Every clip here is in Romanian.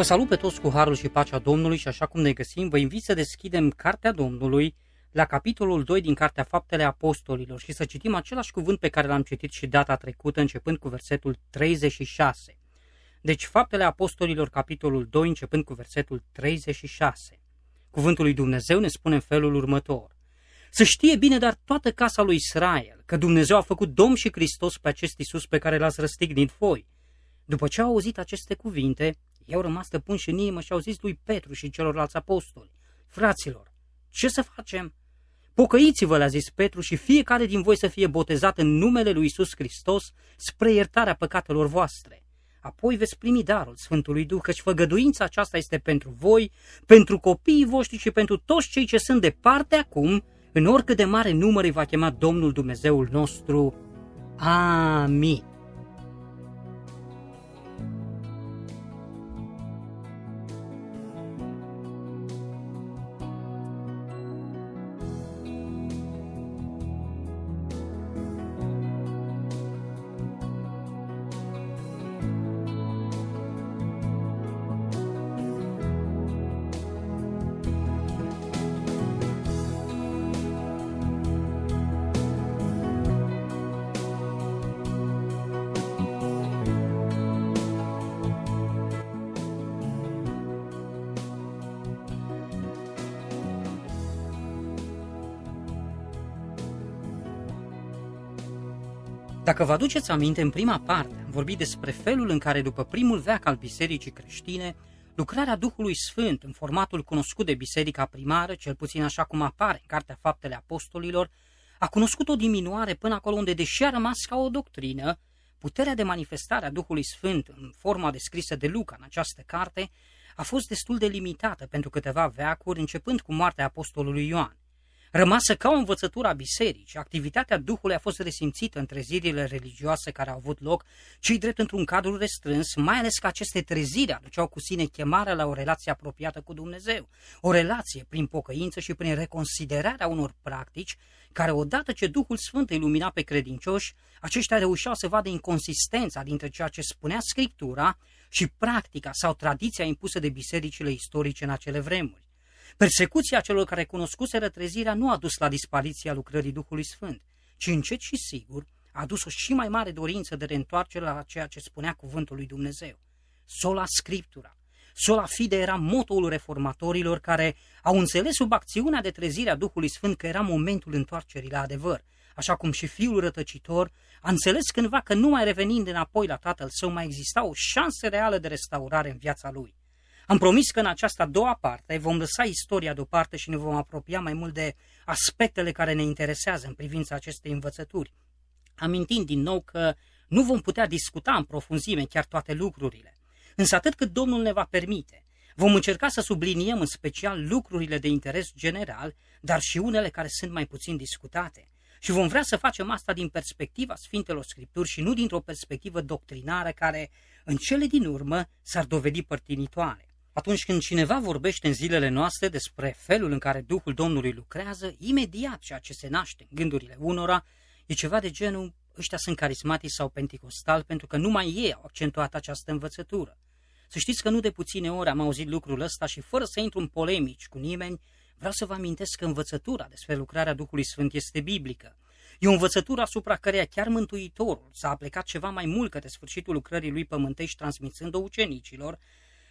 Vă salut pe toți cu harul și pacea Domnului și așa cum ne găsim, vă invit să deschidem Cartea Domnului la capitolul 2 din Cartea Faptele Apostolilor și să citim același cuvânt pe care l-am citit și data trecută, începând cu versetul 36. Deci Faptele Apostolilor, capitolul 2, începând cu versetul 36. Cuvântul lui Dumnezeu ne spune în felul următor. Să știe bine, dar toată casa lui Israel, că Dumnezeu a făcut Domn și Hristos pe acest Isus pe care l-ați răstignit voi. După ce au auzit aceste cuvinte, i au rămas stăpânși în inimă și au zis lui Petru și celorlalți apostoli, Fraților, ce să facem? Pocăiți-vă, le-a zis Petru, și fiecare din voi să fie botezat în numele lui Isus Hristos spre iertarea păcatelor voastre. Apoi veți primi darul Sfântului Duh, căci făgăduința aceasta este pentru voi, pentru copiii voștri și pentru toți cei ce sunt departe acum, în oricât de mare număr îi va chema Domnul Dumnezeul nostru. Amin. Dacă vă aduceți aminte, în prima parte am vorbit despre felul în care, după primul veac al bisericii creștine, lucrarea Duhului Sfânt, în formatul cunoscut de biserica primară, cel puțin așa cum apare în Cartea Faptele Apostolilor, a cunoscut o diminuare până acolo unde, deși a rămas ca o doctrină, puterea de manifestare a Duhului Sfânt în forma descrisă de Luca în această carte a fost destul de limitată pentru câteva veacuri, începând cu moartea apostolului Ioan rămasă ca o învățătură a bisericii. Activitatea Duhului a fost resimțită în trezirile religioase care au avut loc, ci drept într-un cadru restrâns, mai ales că aceste treziri aduceau cu sine chemarea la o relație apropiată cu Dumnezeu, o relație prin pocăință și prin reconsiderarea unor practici care odată ce Duhul Sfânt îi lumina pe credincioși, aceștia reușeau să vadă inconsistența dintre ceea ce spunea Scriptura și practica sau tradiția impusă de bisericile istorice în acele vremuri. Persecuția celor care cunoscuseră trezirea nu a dus la dispariția lucrării Duhului Sfânt, ci încet și sigur a dus o și mai mare dorință de reîntoarcere la ceea ce spunea cuvântul lui Dumnezeu. Sola Scriptura, sola fide era motoul reformatorilor care au înțeles sub acțiunea de trezire a Duhului Sfânt că era momentul întoarcerii la adevăr, așa cum și fiul rătăcitor a înțeles cândva că numai revenind înapoi la tatăl său mai exista o șansă reală de restaurare în viața lui. Am promis că în această a doua parte vom lăsa istoria deoparte și ne vom apropia mai mult de aspectele care ne interesează în privința acestei învățături, amintind din nou că nu vom putea discuta în profunzime chiar toate lucrurile. Însă atât cât Domnul ne va permite, vom încerca să subliniem în special lucrurile de interes general, dar și unele care sunt mai puțin discutate. Și vom vrea să facem asta din perspectiva Sfintelor Scripturi și nu dintr-o perspectivă doctrinară care, în cele din urmă, s-ar dovedi părtinitoare. Atunci când cineva vorbește în zilele noastre despre felul în care Duhul Domnului lucrează, imediat ceea ce se naște în gândurile unora e ceva de genul ăștia sunt carismatici sau penticostali pentru că numai ei au accentuat această învățătură. Să știți că nu de puține ori am auzit lucrul ăsta și fără să intru în polemici cu nimeni, vreau să vă amintesc că învățătura despre lucrarea Duhului Sfânt este biblică. E o învățătură asupra căreia chiar Mântuitorul s-a aplicat ceva mai mult către sfârșitul lucrării lui pământești transmițând-o ucenicilor,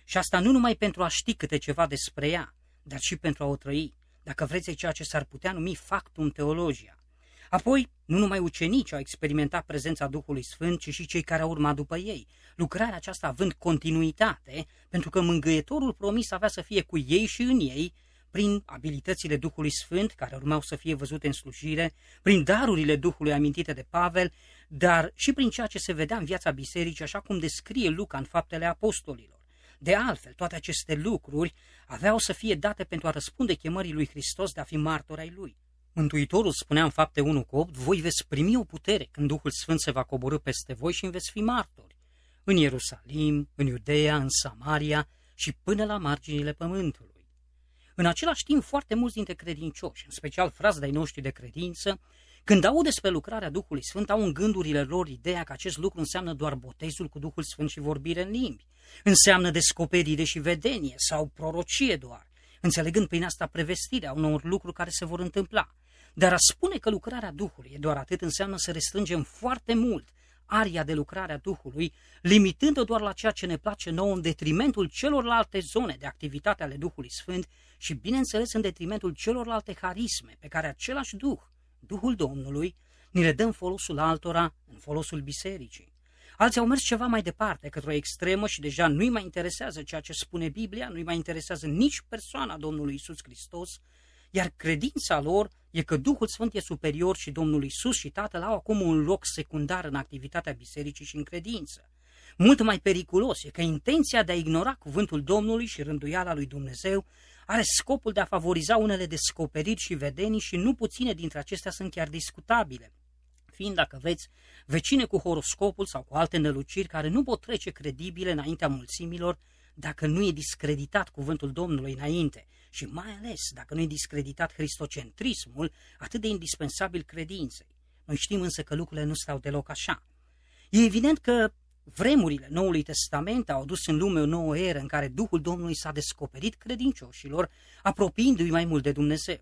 și asta nu numai pentru a ști câte ceva despre ea, dar și pentru a o trăi, dacă vreți ceea ce s-ar putea numi factum teologia. Apoi, nu numai ucenicii au experimentat prezența Duhului Sfânt, ci și cei care au urmat după ei, lucrarea aceasta având continuitate, pentru că mângâietorul promis avea să fie cu ei și în ei, prin abilitățile Duhului Sfânt, care urmau să fie văzute în slujire, prin darurile Duhului amintite de Pavel, dar și prin ceea ce se vedea în viața bisericii, așa cum descrie Luca în Faptele Apostolilor. De altfel, toate aceste lucruri aveau să fie date pentru a răspunde chemării lui Hristos de a fi martor ai lui. Mântuitorul spunea în fapte 1 cu 8, voi veți primi o putere când Duhul Sfânt se va coborâ peste voi și veți fi martori, în Ierusalim, în Iudeea, în Samaria și până la marginile pământului. În același timp, foarte mulți dintre credincioși, în special de noștri de credință, când aud despre lucrarea Duhului Sfânt, au în gândurile lor ideea că acest lucru înseamnă doar botezul cu Duhul Sfânt și vorbire în limbi. Înseamnă descoperire și vedenie sau prorocie doar, înțelegând prin asta prevestirea unor lucruri care se vor întâmpla. Dar a spune că lucrarea Duhului e doar atât înseamnă să restrângem foarte mult aria de lucrare a Duhului, limitând-o doar la ceea ce ne place nouă în detrimentul celorlalte zone de activitate ale Duhului Sfânt și, bineînțeles, în detrimentul celorlalte harisme pe care același Duh Duhul Domnului, ni le dăm folosul altora, în folosul bisericii. Alții au mers ceva mai departe, către o extremă și deja nu-i mai interesează ceea ce spune Biblia, nu-i mai interesează nici persoana Domnului Isus Hristos, iar credința lor e că Duhul Sfânt e superior și Domnul Isus și Tatăl au acum un loc secundar în activitatea bisericii și în credință. Mult mai periculos e că intenția de a ignora cuvântul Domnului și rânduiala lui Dumnezeu are scopul de a favoriza unele descoperiri și vedenii și nu puține dintre acestea sunt chiar discutabile fiind, dacă veți, vecine cu horoscopul sau cu alte năluciri care nu pot trece credibile înaintea mulțimilor dacă nu e discreditat cuvântul Domnului înainte și mai ales dacă nu e discreditat cristocentrismul atât de indispensabil credinței. Noi știm însă că lucrurile nu stau deloc așa. E evident că Vremurile Noului Testament au adus în lume o nouă eră în care Duhul Domnului s-a descoperit credincioșilor, apropiindu-i mai mult de Dumnezeu.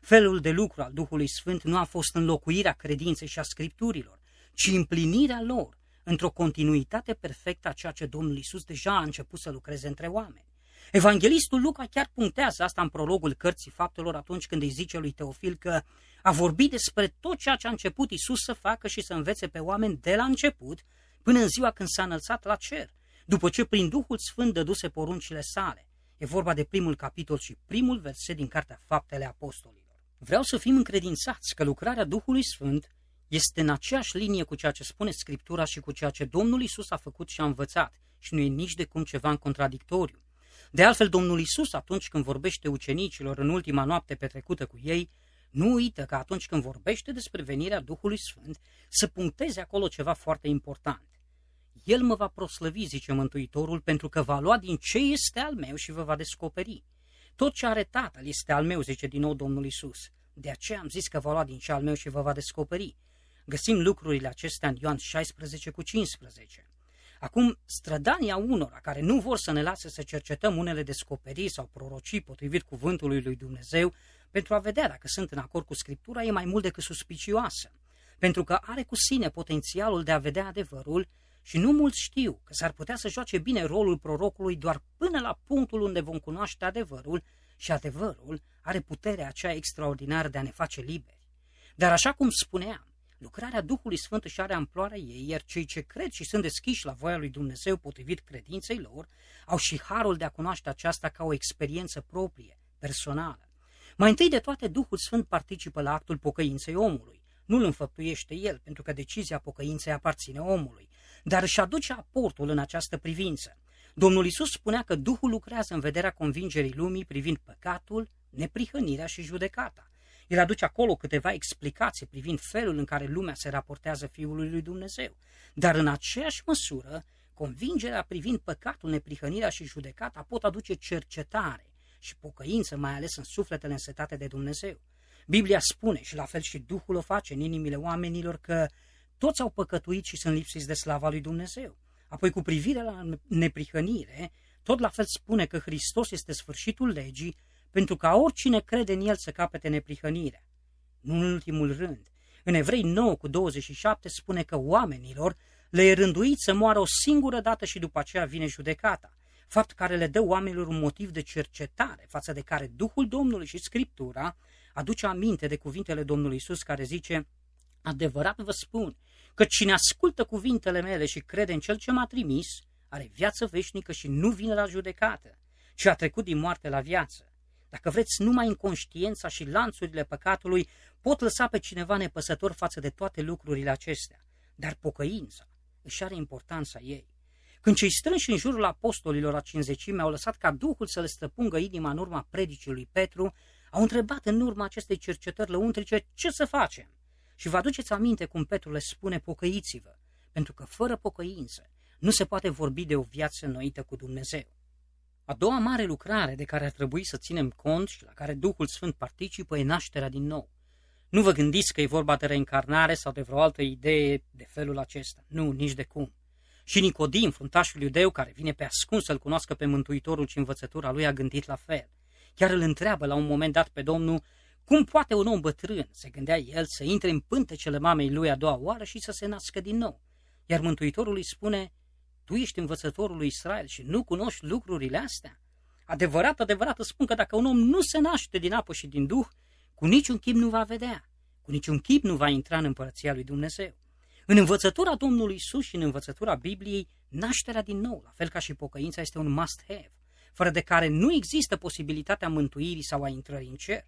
Felul de lucru al Duhului Sfânt nu a fost înlocuirea credinței și a scripturilor, ci împlinirea lor într-o continuitate perfectă a ceea ce Domnul Isus deja a început să lucreze între oameni. Evanghelistul Luca chiar punctează asta în prologul cărții faptelor atunci când îi zice lui Teofil că a vorbit despre tot ceea ce a început Isus să facă și să învețe pe oameni de la început, până în ziua când s-a înălțat la cer, după ce prin Duhul Sfânt dăduse poruncile sale. E vorba de primul capitol și primul verset din Cartea Faptele Apostolilor. Vreau să fim încredințați că lucrarea Duhului Sfânt este în aceeași linie cu ceea ce spune Scriptura și cu ceea ce Domnul Isus a făcut și a învățat și nu e nici de cum ceva în contradictoriu. De altfel, Domnul Isus, atunci când vorbește ucenicilor în ultima noapte petrecută cu ei, nu uită că atunci când vorbește despre venirea Duhului Sfânt, să puncteze acolo ceva foarte important. El mă va proslăvi, zice Mântuitorul, pentru că va lua din ce este al meu și vă va descoperi. Tot ce are Tatăl este al meu, zice din nou Domnul Isus. De aceea am zis că va lua din ce al meu și vă va descoperi. Găsim lucrurile acestea în Ioan 16 cu 15. Acum, strădania unora care nu vor să ne lase să cercetăm unele descoperiri sau prorocii potrivit cuvântului lui Dumnezeu pentru a vedea dacă sunt în acord cu Scriptura, e mai mult decât suspicioasă, pentru că are cu sine potențialul de a vedea adevărul și nu mulți știu că s-ar putea să joace bine rolul prorocului doar până la punctul unde vom cunoaște adevărul și adevărul are puterea aceea extraordinară de a ne face liberi. Dar așa cum spuneam, lucrarea Duhului Sfânt își are amploarea ei, iar cei ce cred și sunt deschiși la voia lui Dumnezeu potrivit credinței lor, au și harul de a cunoaște aceasta ca o experiență proprie, personală. Mai întâi de toate, Duhul Sfânt participă la actul pocăinței omului. Nu-l înfăptuiește el, pentru că decizia pocăinței aparține omului, dar își aduce aportul în această privință. Domnul Isus spunea că Duhul lucrează în vederea convingerii lumii privind păcatul, neprihănirea și judecata. El aduce acolo câteva explicații privind felul în care lumea se raportează Fiului lui Dumnezeu, dar în aceeași măsură, convingerea privind păcatul, neprihănirea și judecata pot aduce cercetare, și pocăință, mai ales în sufletele însetate de Dumnezeu. Biblia spune, și la fel și Duhul o face în inimile oamenilor, că toți au păcătuit și sunt lipsiți de slava lui Dumnezeu. Apoi, cu privire la neprihănire, tot la fel spune că Hristos este sfârșitul legii pentru ca oricine crede în El să capete neprihănirea. Nu în ultimul rând, în Evrei 9 cu 27 spune că oamenilor le e rânduit să moară o singură dată și după aceea vine judecata fapt care le dă oamenilor un motiv de cercetare, față de care Duhul Domnului și Scriptura aduce aminte de cuvintele Domnului Isus care zice, adevărat vă spun, că cine ascultă cuvintele mele și crede în cel ce m-a trimis, are viață veșnică și nu vine la judecată, ci a trecut din moarte la viață. Dacă vreți, numai inconștiența și lanțurile păcatului pot lăsa pe cineva nepăsător față de toate lucrurile acestea, dar pocăința își are importanța ei. Când cei strânși în jurul apostolilor a cinzecime au lăsat ca Duhul să le stăpungă inima în urma predicii lui Petru, au întrebat în urma acestei cercetări lăuntrice ce să facem. Și vă aduceți aminte cum Petru le spune pocăiți-vă, pentru că fără pocăință nu se poate vorbi de o viață noită cu Dumnezeu. A doua mare lucrare de care ar trebui să ținem cont și la care Duhul Sfânt participă e nașterea din nou. Nu vă gândiți că e vorba de reîncarnare sau de vreo altă idee de felul acesta. Nu, nici de cum. Și Nicodim, fruntașul iudeu, care vine pe ascuns să-L cunoască pe Mântuitorul și învățătura lui, a gândit la fel. Chiar îl întreabă la un moment dat pe Domnul, cum poate un om bătrân, se gândea el, să intre în pântecele mamei lui a doua oară și să se nască din nou? Iar Mântuitorul îi spune, tu ești învățătorul lui Israel și nu cunoști lucrurile astea? Adevărat, adevărat îți spun că dacă un om nu se naște din apă și din duh, cu niciun chip nu va vedea, cu niciun chip nu va intra în împărăția lui Dumnezeu. În învățătura Domnului Isus și în învățătura Bibliei, nașterea din nou, la fel ca și pocăința, este un must-have, fără de care nu există posibilitatea mântuirii sau a intrării în cer.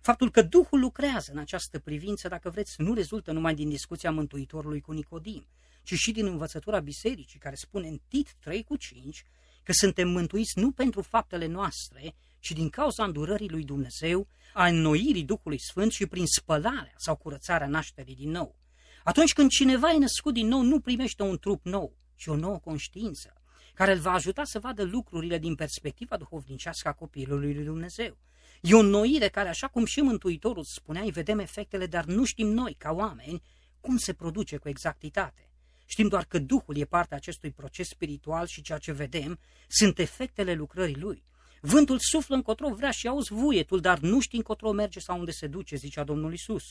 Faptul că Duhul lucrează în această privință, dacă vreți, nu rezultă numai din discuția Mântuitorului cu Nicodim, ci și din învățătura bisericii, care spune în Tit 3 cu 5 că suntem mântuiți nu pentru faptele noastre, ci din cauza îndurării lui Dumnezeu, a înnoirii Duhului Sfânt și prin spălarea sau curățarea nașterii din nou. Atunci când cineva e născut din nou, nu primește un trup nou, ci o nouă conștiință, care îl va ajuta să vadă lucrurile din perspectiva duhovnicească a copilului lui Dumnezeu. E o noire care, așa cum și Mântuitorul spunea, îi vedem efectele, dar nu știm noi, ca oameni, cum se produce cu exactitate. Știm doar că Duhul e partea acestui proces spiritual și ceea ce vedem sunt efectele lucrării Lui. Vântul suflă încotro vrea și auzi vuietul, dar nu știi încotro merge sau unde se duce, zicea Domnul Isus.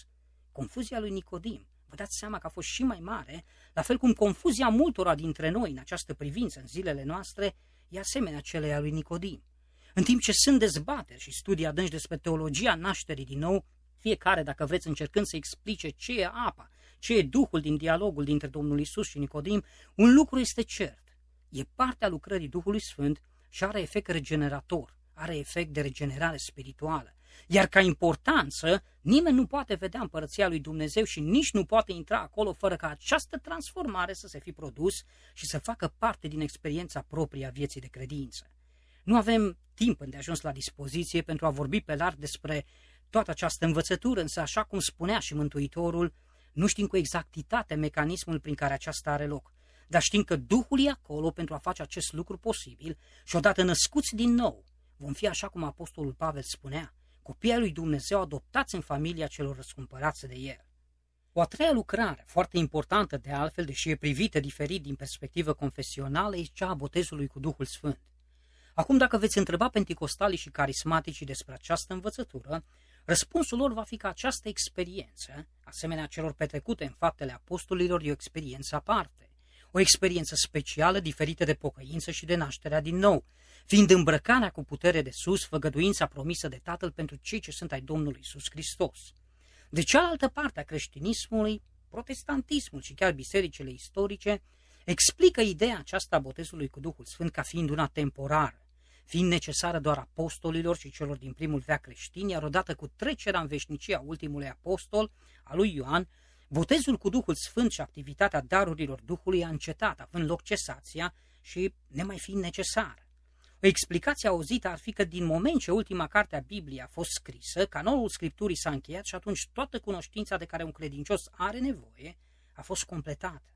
Confuzia lui Nicodim Vă dați seama că a fost și mai mare, la fel cum confuzia multora dintre noi în această privință în zilele noastre e asemenea celei a lui Nicodim. În timp ce sunt dezbateri și studii adânci despre teologia nașterii din nou, fiecare, dacă vreți, încercând să explice ce e apa, ce e Duhul din dialogul dintre Domnul Isus și Nicodim, un lucru este cert. E partea lucrării Duhului Sfânt și are efect regenerator, are efect de regenerare spirituală, iar ca importanță, nimeni nu poate vedea împărăția lui Dumnezeu și nici nu poate intra acolo fără ca această transformare să se fi produs și să facă parte din experiența proprie a vieții de credință. Nu avem timp ajuns la dispoziție pentru a vorbi pe larg despre toată această învățătură, însă așa cum spunea și Mântuitorul, nu știm cu exactitate mecanismul prin care aceasta are loc, dar știm că Duhul e acolo pentru a face acest lucru posibil și odată născuți din nou, vom fi așa cum Apostolul Pavel spunea, copii ai lui Dumnezeu adoptați în familia celor răscumpărați de el. O a treia lucrare, foarte importantă de altfel, deși e privită diferit din perspectivă confesională, e cea a botezului cu Duhul Sfânt. Acum, dacă veți întreba penticostalii și carismaticii despre această învățătură, răspunsul lor va fi că această experiență, asemenea celor petrecute în faptele apostolilor, e o experiență aparte, o experiență specială diferită de pocăință și de nașterea din nou, fiind îmbrăcarea cu putere de sus, făgăduința promisă de Tatăl pentru cei ce sunt ai Domnului Isus Hristos. De cealaltă parte a creștinismului, protestantismul și chiar bisericile istorice explică ideea aceasta a botezului cu Duhul Sfânt ca fiind una temporară, fiind necesară doar apostolilor și celor din primul veac creștin, iar odată cu trecerea în veșnicia ultimului apostol, a lui Ioan, botezul cu Duhul Sfânt și activitatea darurilor Duhului a încetat, având loc cesația și nemai fiind necesară. O explicație auzită ar fi că din moment ce ultima carte a Bibliei a fost scrisă, canonul Scripturii s-a încheiat și atunci toată cunoștința de care un credincios are nevoie a fost completată.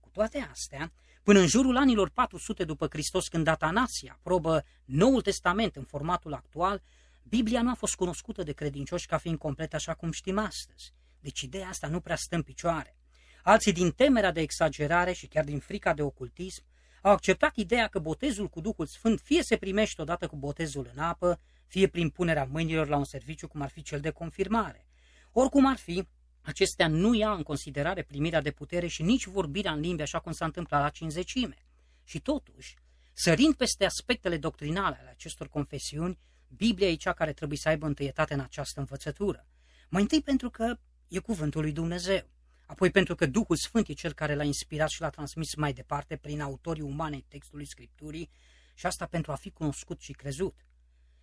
Cu toate astea, până în jurul anilor 400 după Hristos, când Atanasia aprobă Noul Testament în formatul actual, Biblia nu a fost cunoscută de credincioși ca fiind completă, așa cum știm astăzi. Deci ideea asta nu prea stă în picioare. Alții din temerea de exagerare și chiar din frica de ocultism au acceptat ideea că botezul cu Duhul Sfânt fie se primește odată cu botezul în apă, fie prin punerea mâinilor la un serviciu cum ar fi cel de confirmare. Oricum ar fi, acestea nu ia în considerare primirea de putere și nici vorbirea în limbi așa cum s-a întâmplat la cinzecime. Și totuși, sărind peste aspectele doctrinale ale acestor confesiuni, Biblia e cea care trebuie să aibă întâietate în această învățătură. Mai întâi pentru că e cuvântul lui Dumnezeu apoi pentru că Duhul Sfânt e cel care l-a inspirat și l-a transmis mai departe prin autorii umane textului Scripturii și asta pentru a fi cunoscut și crezut.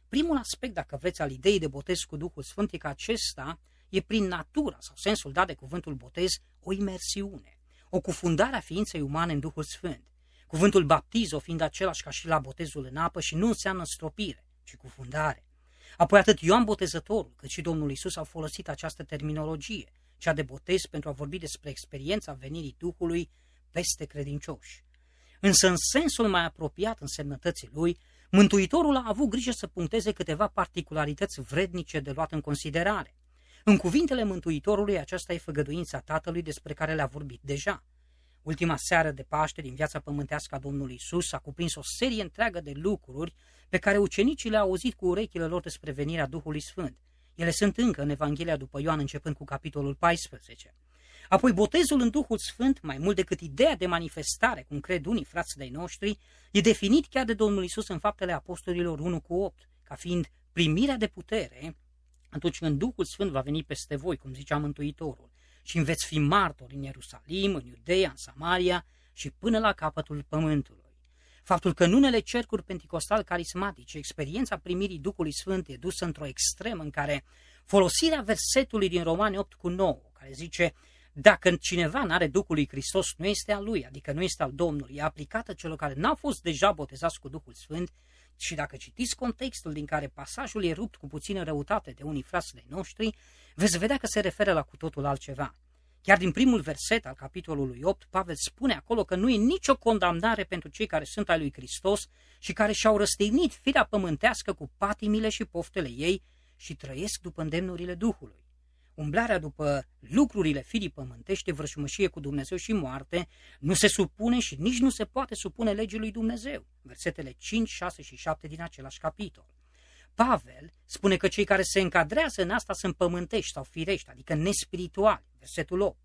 Primul aspect, dacă vreți, al ideii de botez cu Duhul Sfânt e că acesta e prin natura sau sensul dat de cuvântul botez o imersiune, o cufundare a ființei umane în Duhul Sfânt. Cuvântul baptizo fiind același ca și la botezul în apă și nu înseamnă stropire, ci cufundare. Apoi atât Ioan Botezătorul cât și Domnul Isus au folosit această terminologie, cea de botez pentru a vorbi despre experiența venirii Duhului peste credincioși. Însă în sensul mai apropiat însemnătății lui, Mântuitorul a avut grijă să puncteze câteva particularități vrednice de luat în considerare. În cuvintele Mântuitorului, aceasta e făgăduința Tatălui despre care le-a vorbit deja. Ultima seară de Paște din viața pământească a Domnului Isus a cuprins o serie întreagă de lucruri pe care ucenicii le-au auzit cu urechile lor despre venirea Duhului Sfânt. Ele sunt încă în Evanghelia după Ioan, începând cu capitolul 14. Apoi botezul în Duhul Sfânt, mai mult decât ideea de manifestare, cum cred unii frați de noștri, e definit chiar de Domnul Isus în faptele apostolilor 1 cu 8, ca fiind primirea de putere atunci când Duhul Sfânt va veni peste voi, cum zicea Mântuitorul, și veți fi martori în Ierusalim, în Iudeia, în Samaria și până la capătul pământului. Faptul că în unele cercuri penticostal carismatice, experiența primirii Duhului Sfânt e dusă într-o extremă în care folosirea versetului din Romane 8 cu 9, care zice dacă cineva nu are Duhul lui Hristos, nu este al lui, adică nu este al Domnului, e aplicată celor care n-au fost deja botezați cu Duhul Sfânt și dacă citiți contextul din care pasajul e rupt cu puțină răutate de unii frați de noștri, veți vedea că se referă la cu totul altceva. Chiar din primul verset al capitolului 8, Pavel spune acolo că nu e nicio condamnare pentru cei care sunt ai lui Hristos și care și-au răstignit firea pământească cu patimile și poftele ei și trăiesc după îndemnurile Duhului. Umblarea după lucrurile firii pământește, vrășumășie cu Dumnezeu și moarte, nu se supune și nici nu se poate supune legii lui Dumnezeu. Versetele 5, 6 și 7 din același capitol. Pavel spune că cei care se încadrează în asta sunt pământești sau firești, adică nespirituali, versetul 8.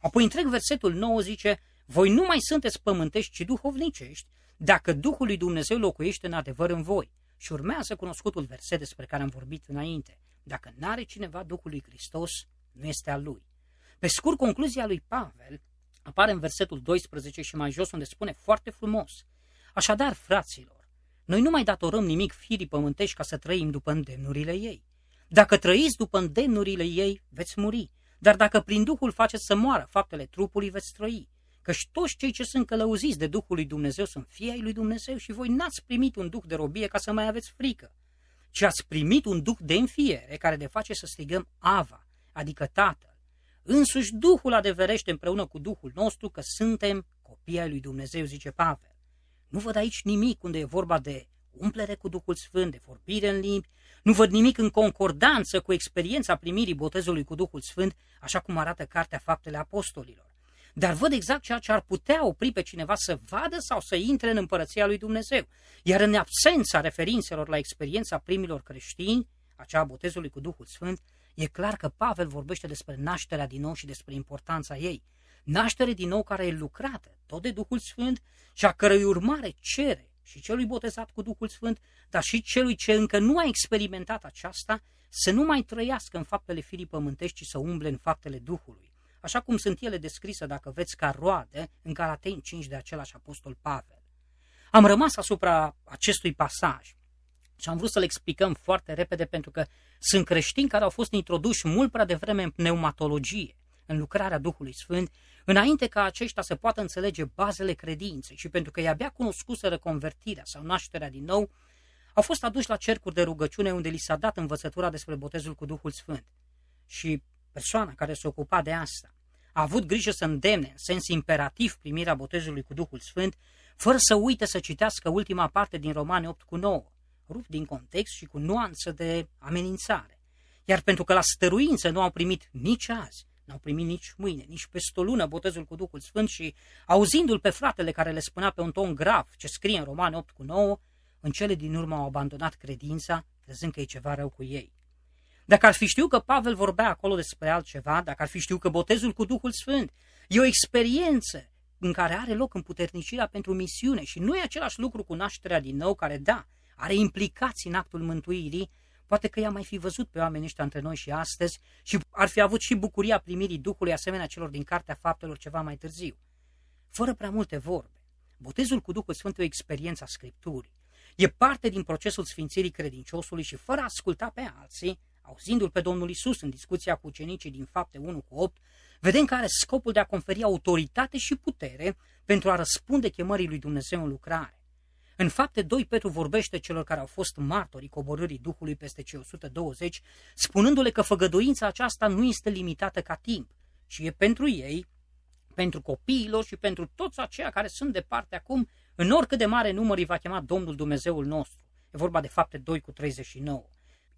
Apoi întreg versetul 9 zice, voi nu mai sunteți pământești, ci duhovnicești, dacă Duhul lui Dumnezeu locuiește în adevăr în voi. Și urmează cunoscutul verset despre care am vorbit înainte. Dacă n-are cineva Duhul lui Hristos, nu este al lui. Pe scurt, concluzia lui Pavel apare în versetul 12 și mai jos, unde spune foarte frumos. Așadar, fraților, noi nu mai datorăm nimic firii pământești ca să trăim după îndemnurile ei. Dacă trăiți după îndemnurile ei, veți muri. Dar dacă prin Duhul faceți să moară faptele trupului, veți trăi. Căci toți cei ce sunt călăuziți de Duhul lui Dumnezeu sunt fii ai lui Dumnezeu și voi n-ați primit un duh de robie ca să mai aveți frică, ci ați primit un duh de înfiere care de face să strigăm Ava, adică Tatăl. Însuși Duhul adeverește împreună cu Duhul nostru că suntem copii ai lui Dumnezeu, zice Pavel. Nu văd aici nimic unde e vorba de umplere cu Duhul Sfânt, de vorbire în limbi, nu văd nimic în concordanță cu experiența primirii botezului cu Duhul Sfânt, așa cum arată cartea Faptele Apostolilor. Dar văd exact ceea ce ar putea opri pe cineva să vadă sau să intre în împărăția lui Dumnezeu. Iar în absența referințelor la experiența primilor creștini, acea botezului cu Duhul Sfânt, e clar că Pavel vorbește despre nașterea din nou și despre importanța ei naștere din nou care e lucrată tot de Duhul Sfânt și a cărei urmare cere și celui botezat cu Duhul Sfânt, dar și celui ce încă nu a experimentat aceasta, să nu mai trăiască în faptele firii pământești, ci să umble în faptele Duhului, așa cum sunt ele descrise, dacă veți, ca roade în Galatei 5 de același apostol Pavel. Am rămas asupra acestui pasaj și am vrut să-l explicăm foarte repede pentru că sunt creștini care au fost introduși mult prea devreme în pneumatologie în lucrarea Duhului Sfânt, înainte ca aceștia să poată înțelege bazele credinței și pentru că i-abia cunoscuse reconvertirea sau nașterea din nou, au fost aduși la cercuri de rugăciune unde li s-a dat învățătura despre botezul cu Duhul Sfânt. Și persoana care se ocupa de asta a avut grijă să îndemne în sens imperativ primirea botezului cu Duhul Sfânt, fără să uite să citească ultima parte din Romane 8 cu 9, rupt din context și cu nuanță de amenințare. Iar pentru că la stăruință nu au primit nici azi, N-au primit nici mâine, nici peste o lună botezul cu Duhul Sfânt și, auzindu-l pe fratele care le spunea pe un ton grav ce scrie în romane 8 cu 9, în cele din urmă au abandonat credința, crezând că e ceva rău cu ei. Dacă ar fi știut că Pavel vorbea acolo despre altceva, dacă ar fi știut că botezul cu Duhul Sfânt e o experiență în care are loc împuternicirea pentru misiune și nu e același lucru cu nașterea din nou, care, da, are implicații în actul mântuirii, Poate că i-a mai fi văzut pe oamenii ăștia între noi și astăzi și ar fi avut și bucuria primirii Duhului asemenea celor din Cartea Faptelor ceva mai târziu. Fără prea multe vorbe, botezul cu Duhul Sfânt e o experiență a Scripturii. E parte din procesul sfințirii credinciosului și fără a asculta pe alții, auzindu-l pe Domnul Isus în discuția cu ucenicii din fapte 1 cu 8, vedem că are scopul de a conferi autoritate și putere pentru a răspunde chemării lui Dumnezeu în lucrare. În fapte 2, Petru vorbește celor care au fost martorii coborârii Duhului peste cei 120, spunându-le că făgăduința aceasta nu este limitată ca timp și e pentru ei, pentru copiilor și pentru toți aceia care sunt departe acum, în oricât de mare număr îi va chema Domnul Dumnezeul nostru. E vorba de fapte 2 cu 39.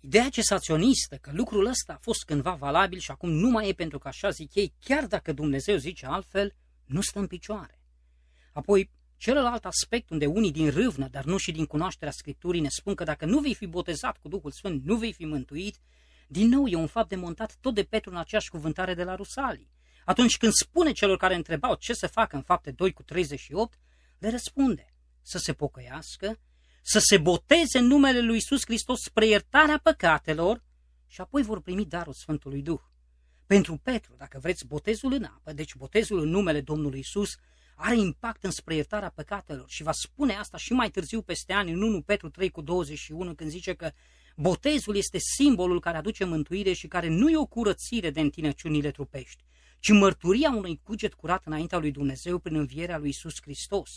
Ideea cesaționistă că lucrul ăsta a fost cândva valabil și acum nu mai e pentru că așa zic ei, chiar dacă Dumnezeu zice altfel, nu stă în picioare. Apoi, Celălalt aspect unde unii din râvnă, dar nu și din cunoașterea Scripturii, ne spun că dacă nu vei fi botezat cu Duhul Sfânt, nu vei fi mântuit, din nou e un fapt demontat tot de Petru în aceeași cuvântare de la Rusalii. Atunci când spune celor care întrebau ce să facă în fapte 2 cu 38, le răspunde să se pocăiască, să se boteze în numele lui Isus Hristos spre iertarea păcatelor și apoi vor primi darul Sfântului Duh. Pentru Petru, dacă vreți, botezul în apă, deci botezul în numele Domnului Isus, are impact în iertarea păcatelor și va spune asta și mai târziu peste ani în 1 Petru 3 cu 21 când zice că botezul este simbolul care aduce mântuire și care nu e o curățire de întinăciunile trupești, ci mărturia unui cuget curat înaintea lui Dumnezeu prin învierea lui Isus Hristos.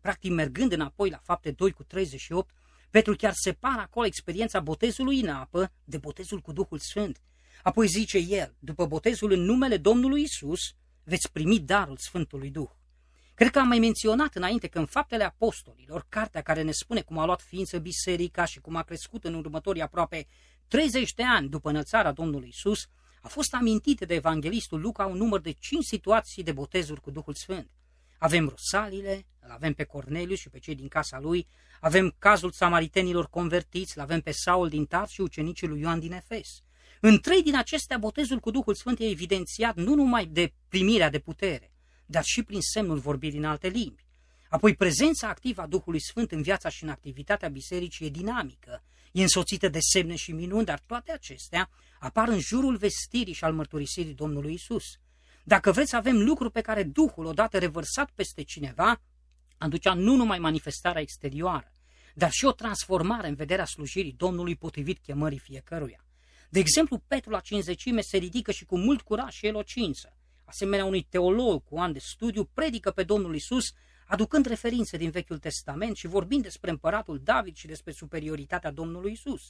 Practic, mergând înapoi la fapte 2 cu 38, Petru chiar separă acolo experiența botezului în apă de botezul cu Duhul Sfânt. Apoi zice el, după botezul în numele Domnului Isus, veți primi darul Sfântului Duh. Cred că am mai menționat înainte că în Faptele Apostolilor, cartea care ne spune cum a luat ființă biserica și cum a crescut în următorii aproape 30 de ani după înălțarea Domnului Isus, a fost amintită de evanghelistul Luca un număr de 5 situații de botezuri cu Duhul Sfânt. Avem Rosalile, îl avem pe Corneliu și pe cei din casa lui, avem cazul samaritenilor convertiți, îl avem pe Saul din Tar și ucenicii lui Ioan din Efes. În trei din acestea, botezul cu Duhul Sfânt e evidențiat nu numai de primirea de putere, dar și prin semnul vorbirii în alte limbi. Apoi, prezența activă a Duhului Sfânt în viața și în activitatea bisericii e dinamică, e însoțită de semne și minuni, dar toate acestea apar în jurul vestirii și al mărturisirii Domnului Isus. Dacă vreți, avem lucruri pe care Duhul, odată revărsat peste cineva, aducea nu numai manifestarea exterioară, dar și o transformare în vederea slujirii Domnului potrivit chemării fiecăruia. De exemplu, Petru la cinzecime se ridică și cu mult curaj și elocință asemenea unui teolog cu ani de studiu, predică pe Domnul Isus, aducând referințe din Vechiul Testament și vorbind despre împăratul David și despre superioritatea Domnului Isus.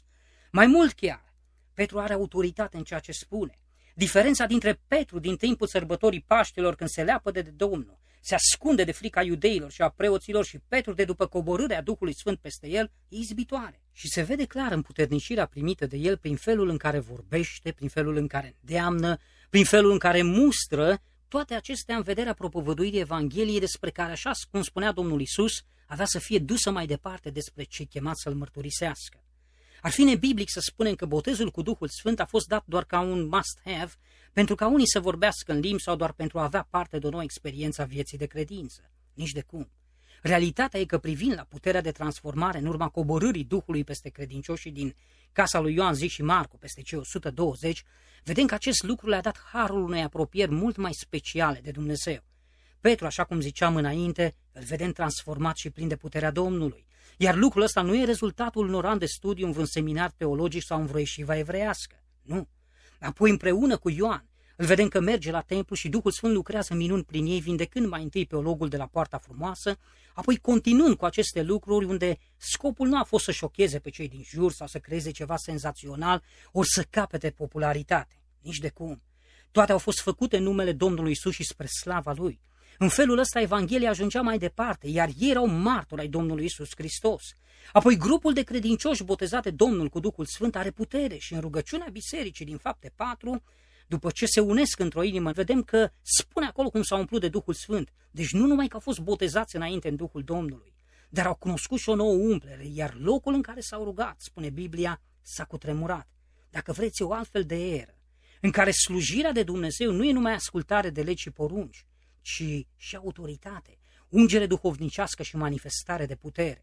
Mai mult chiar, Petru are autoritate în ceea ce spune. Diferența dintre Petru din timpul sărbătorii Paștelor când se leapă de Domnul, se ascunde de frica iudeilor și a preoților și Petru de după coborârea Duhului Sfânt peste el e izbitoare. Și se vede clar în puternicirea primită de el prin felul în care vorbește, prin felul în care îndeamnă, prin felul în care mustră toate acestea în vederea propovăduirii Evangheliei despre care, așa cum spunea Domnul Isus, avea să fie dusă mai departe despre cei chemați să-L mărturisească. Ar fi nebiblic să spunem că botezul cu Duhul Sfânt a fost dat doar ca un must-have, pentru ca unii să vorbească în limbi sau doar pentru a avea parte de o nouă experiență a vieții de credință. Nici de cum. Realitatea e că privind la puterea de transformare în urma coborârii Duhului peste credincioșii din casa lui Ioan Zi și Marcu, peste cei 120, vedem că acest lucru le-a dat harul unei apropieri mult mai speciale de Dumnezeu. Petru, așa cum ziceam înainte, îl vedem transformat și plin de puterea Domnului. Iar lucrul ăsta nu e rezultatul unor ani de studiu în vreun seminar teologic sau în vreo ieșiva evreiască. Nu. Apoi împreună cu Ioan, îl vedem că merge la templu și Duhul Sfânt lucrează minuni prin ei, vindecând mai întâi pe ologul de la Poarta Frumoasă, apoi continuând cu aceste lucruri unde scopul nu a fost să șocheze pe cei din jur sau să creeze ceva senzațional, ori să capete popularitate. Nici de cum. Toate au fost făcute în numele Domnului Isus și spre slava Lui. În felul ăsta Evanghelia ajungea mai departe, iar ei erau martori ai Domnului Isus Hristos. Apoi grupul de credincioși botezate Domnul cu Duhul Sfânt are putere și în rugăciunea bisericii din fapte 4 după ce se unesc într-o inimă, vedem că spune acolo cum s-au umplut de Duhul Sfânt. Deci nu numai că au fost botezați înainte în Duhul Domnului, dar au cunoscut și o nouă umplere, iar locul în care s-au rugat, spune Biblia, s-a cutremurat. Dacă vreți o altfel de eră, în care slujirea de Dumnezeu nu e numai ascultare de legi și porunci, ci și autoritate, ungere duhovnicească și manifestare de putere.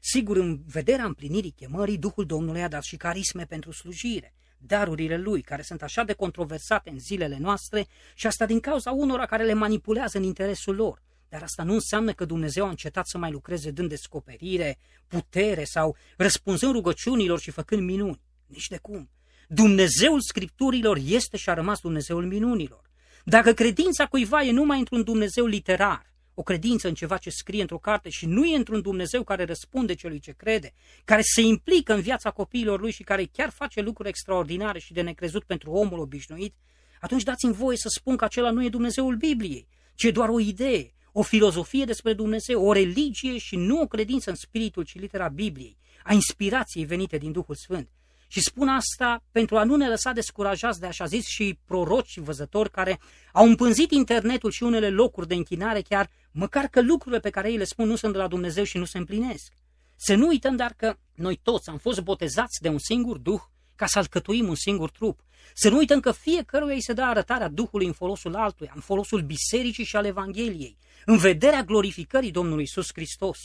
Sigur, în vederea împlinirii chemării, Duhul Domnului a dat și carisme pentru slujire, darurile lui, care sunt așa de controversate în zilele noastre și asta din cauza unora care le manipulează în interesul lor. Dar asta nu înseamnă că Dumnezeu a încetat să mai lucreze dând descoperire, putere sau răspunzând rugăciunilor și făcând minuni. Nici de cum. Dumnezeul Scripturilor este și a rămas Dumnezeul minunilor. Dacă credința cuiva e numai într-un Dumnezeu literar, o credință în ceva ce scrie într-o carte și nu e într-un Dumnezeu care răspunde celui ce crede, care se implică în viața copiilor lui și care chiar face lucruri extraordinare și de necrezut pentru omul obișnuit, atunci dați-mi voie să spun că acela nu e Dumnezeul Bibliei, ci e doar o idee, o filozofie despre Dumnezeu, o religie și nu o credință în spiritul și litera Bibliei, a inspirației venite din Duhul Sfânt. Și spun asta pentru a nu ne lăsa descurajați de așa zis și proroci și văzători care au împânzit internetul și unele locuri de închinare chiar măcar că lucrurile pe care ei le spun nu sunt de la Dumnezeu și nu se împlinesc. Să nu uităm dar că noi toți am fost botezați de un singur Duh ca să alcătuim un singur trup. Să nu uităm că fiecăruia îi se dă arătarea Duhului în folosul altuia, în folosul bisericii și al Evangheliei, în vederea glorificării Domnului Isus Hristos.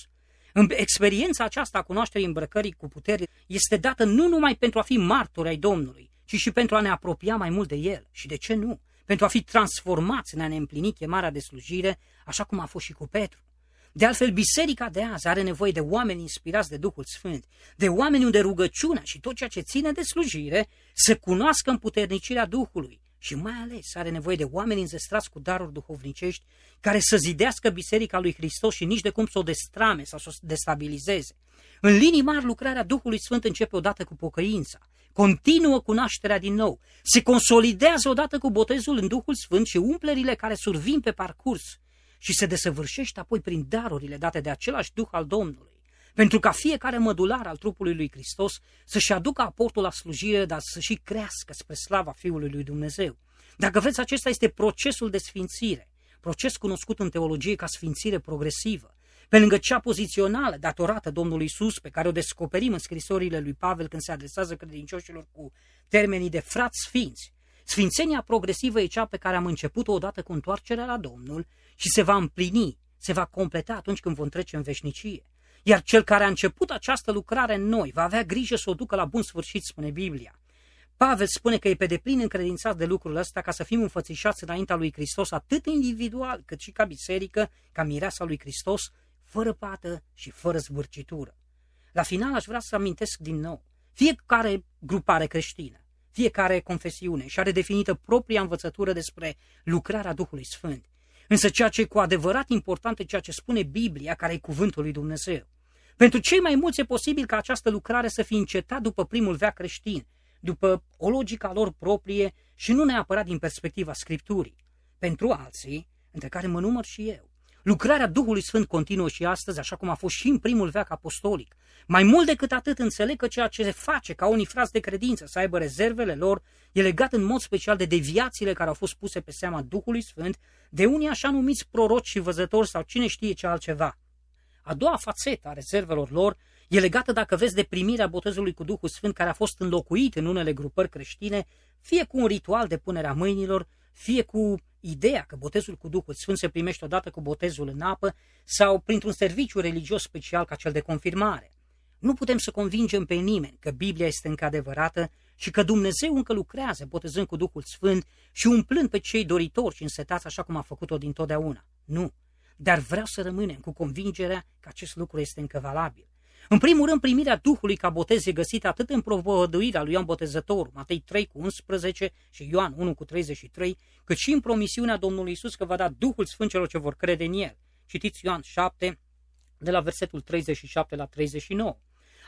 Experiența aceasta a cunoașterii îmbrăcării cu putere este dată nu numai pentru a fi martori ai Domnului, ci și pentru a ne apropia mai mult de El. Și de ce nu? pentru a fi transformați în a ne împlini chemarea de slujire, așa cum a fost și cu Petru. De altfel, biserica de azi are nevoie de oameni inspirați de Duhul Sfânt, de oameni unde rugăciunea și tot ceea ce ține de slujire să cunoască împuternicirea Duhului și mai ales are nevoie de oameni înzestrați cu daruri duhovnicești care să zidească biserica lui Hristos și nici de cum să o destrame sau să o destabilizeze. În linii mari, lucrarea Duhului Sfânt începe odată cu pocăința, continuă cu nașterea din nou, se consolidează odată cu botezul în Duhul Sfânt și umplerile care survin pe parcurs și se desăvârșește apoi prin darurile date de același Duh al Domnului, pentru ca fiecare mădular al trupului lui Hristos să-și aducă aportul la slujire, dar să și crească spre slava Fiului lui Dumnezeu. Dacă vreți, acesta este procesul de sfințire, proces cunoscut în teologie ca sfințire progresivă pe lângă cea pozițională datorată Domnului Isus, pe care o descoperim în scrisorile lui Pavel când se adresează credincioșilor cu termenii de frați sfinți, sfințenia progresivă e cea pe care am început-o odată cu întoarcerea la Domnul și se va împlini, se va completa atunci când vom trece în veșnicie. Iar cel care a început această lucrare în noi va avea grijă să o ducă la bun sfârșit, spune Biblia. Pavel spune că e pe deplin încredințat de lucrul ăsta ca să fim înfățișați înaintea lui Hristos atât individual cât și ca biserică, ca mireasa lui Hristos, fără pată și fără zbârcitură. La final aș vrea să amintesc din nou, fiecare grupare creștină, fiecare confesiune și are definită propria învățătură despre lucrarea Duhului Sfânt. Însă ceea ce e cu adevărat important e ceea ce spune Biblia, care e cuvântul lui Dumnezeu. Pentru cei mai mulți e posibil ca această lucrare să fie încetat după primul veac creștin, după o logică a lor proprie și nu neapărat din perspectiva Scripturii. Pentru alții, între care mă număr și eu, Lucrarea Duhului Sfânt continuă și astăzi, așa cum a fost și în primul veac apostolic. Mai mult decât atât înțeleg că ceea ce se face ca unii frați de credință să aibă rezervele lor e legat în mod special de deviațiile care au fost puse pe seama Duhului Sfânt de unii așa numiți proroci și văzători sau cine știe ce altceva. A doua fațetă a rezervelor lor e legată, dacă vezi, de primirea botezului cu Duhul Sfânt care a fost înlocuit în unele grupări creștine, fie cu un ritual de punerea mâinilor, fie cu ideea că botezul cu Duhul Sfânt se primește odată cu botezul în apă sau printr-un serviciu religios special ca cel de confirmare. Nu putem să convingem pe nimeni că Biblia este încă adevărată și că Dumnezeu încă lucrează botezând cu Duhul Sfânt și umplând pe cei doritori și însetați așa cum a făcut-o dintotdeauna. Nu! Dar vreau să rămânem cu convingerea că acest lucru este încă valabil în primul rând, primirea Duhului ca botez e găsită atât în provăduirea lui Ioan Botezătorul, Matei 3 cu 11 și Ioan 1 cu 33, cât și în promisiunea Domnului Isus că va da Duhul Sfânt celor ce vor crede în El. Citiți Ioan 7, de la versetul 37 la 39.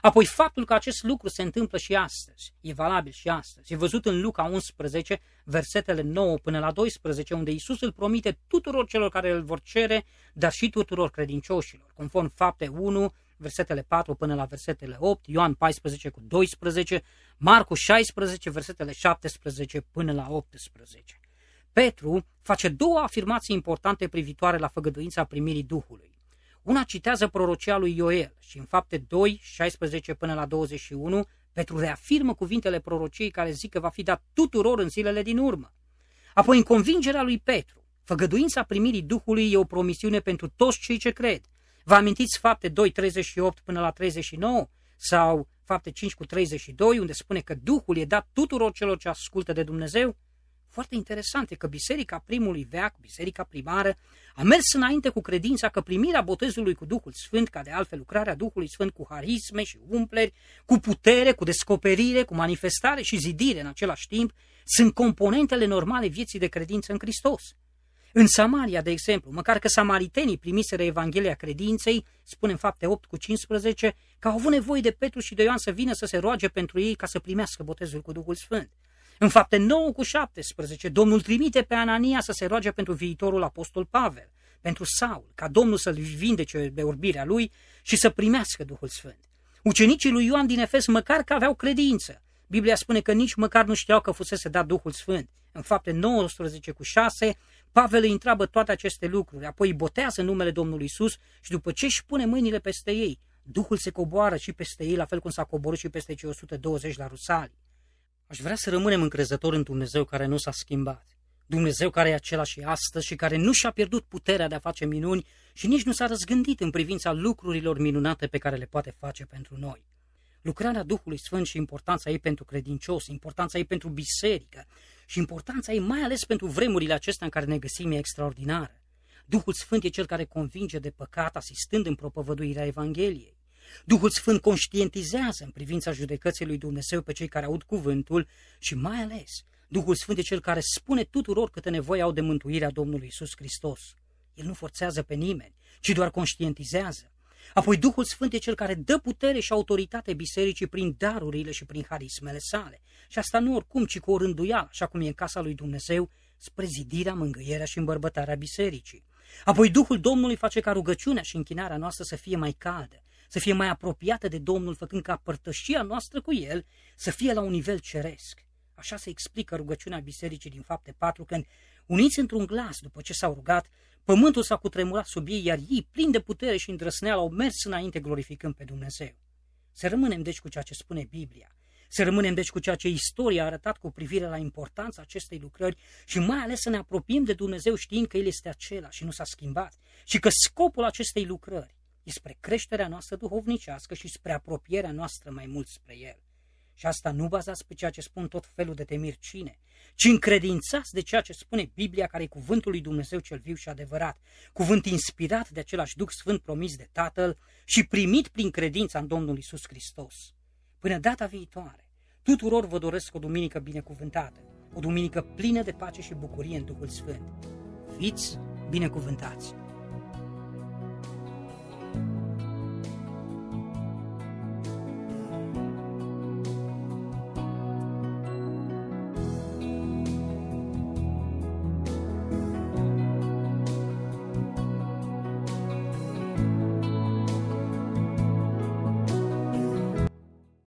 Apoi faptul că acest lucru se întâmplă și astăzi, e valabil și astăzi, e văzut în Luca 11, versetele 9 până la 12, unde Isus îl promite tuturor celor care îl vor cere, dar și tuturor credincioșilor, conform fapte 1, versetele 4 până la versetele 8, Ioan 14 cu 12, Marcu 16, versetele 17 până la 18. Petru face două afirmații importante privitoare la făgăduința primirii Duhului. Una citează prorocia lui Ioel și în fapte 2, 16 până la 21, Petru reafirmă cuvintele prorociei care zic că va fi dat tuturor în zilele din urmă. Apoi, în convingerea lui Petru, făgăduința primirii Duhului e o promisiune pentru toți cei ce cred, Vă amintiți fapte 2, 38 până la 39 sau fapte 5 cu 32 unde spune că Duhul e dat tuturor celor ce ascultă de Dumnezeu? Foarte interesant e că biserica primului veac, biserica primară, a mers înainte cu credința că primirea botezului cu Duhul Sfânt, ca de altfel lucrarea Duhului Sfânt cu harisme și umpleri, cu putere, cu descoperire, cu manifestare și zidire în același timp, sunt componentele normale vieții de credință în Hristos. În Samaria, de exemplu, măcar că samaritenii primiseră Evanghelia credinței, spune în fapte 8 cu 15, că au avut nevoie de Petru și de Ioan să vină să se roage pentru ei ca să primească botezul cu Duhul Sfânt. În fapte 9 cu 17, Domnul trimite pe Anania să se roage pentru viitorul apostol Pavel, pentru Saul, ca Domnul să-l vindece de orbirea lui și să primească Duhul Sfânt. Ucenicii lui Ioan din Efes măcar că aveau credință. Biblia spune că nici măcar nu știau că fusese dat Duhul Sfânt. În fapte 19 cu 6 Pavel îi întreabă toate aceste lucruri, apoi îi botează numele Domnului Isus și după ce își pune mâinile peste ei, Duhul se coboară și peste ei, la fel cum s-a coborât și peste cei 120 la Rusali. Aș vrea să rămânem încrezători în Dumnezeu care nu s-a schimbat. Dumnezeu care e același astăzi și care nu și-a pierdut puterea de a face minuni și nici nu s-a răzgândit în privința lucrurilor minunate pe care le poate face pentru noi. Lucrarea Duhului Sfânt și importanța ei pentru credincios, importanța ei pentru biserică și importanța ei, mai ales pentru vremurile acestea în care ne găsim, e extraordinară. Duhul Sfânt e cel care convinge de păcat, asistând în propovăduirea Evangheliei. Duhul Sfânt conștientizează în privința judecății lui Dumnezeu pe cei care aud cuvântul și mai ales Duhul Sfânt e cel care spune tuturor câte nevoie au de mântuirea Domnului Isus Hristos. El nu forțează pe nimeni, ci doar conștientizează. Apoi Duhul Sfânt e cel care dă putere și autoritate bisericii prin darurile și prin harismele sale. Și asta nu oricum, ci cu o rânduială, așa cum e în casa lui Dumnezeu, spre zidirea, mângâierea și îmbărbătarea bisericii. Apoi Duhul Domnului face ca rugăciunea și închinarea noastră să fie mai caldă, să fie mai apropiată de Domnul, făcând ca părtășia noastră cu El să fie la un nivel ceresc. Așa se explică rugăciunea bisericii din fapte 4, când, uniți într-un glas după ce s-au rugat, Pământul s-a cutremurat sub ei, iar ei, plini de putere și îndrăsneală, au mers înainte glorificând pe Dumnezeu. Să rămânem deci cu ceea ce spune Biblia. Să rămânem deci cu ceea ce istoria a arătat cu privire la importanța acestei lucrări și mai ales să ne apropiem de Dumnezeu știind că El este acela și nu s-a schimbat și că scopul acestei lucrări este spre creșterea noastră duhovnicească și spre apropierea noastră mai mult spre El. Și asta nu bazați pe ceea ce spun tot felul de temiri cine, ci încredințați de ceea ce spune Biblia, care e cuvântul lui Dumnezeu cel viu și adevărat, cuvânt inspirat de același Duh Sfânt promis de Tatăl și primit prin credința în Domnul Isus Hristos. Până data viitoare, tuturor vă doresc o duminică binecuvântată, o duminică plină de pace și bucurie în Duhul Sfânt. Fiți binecuvântați!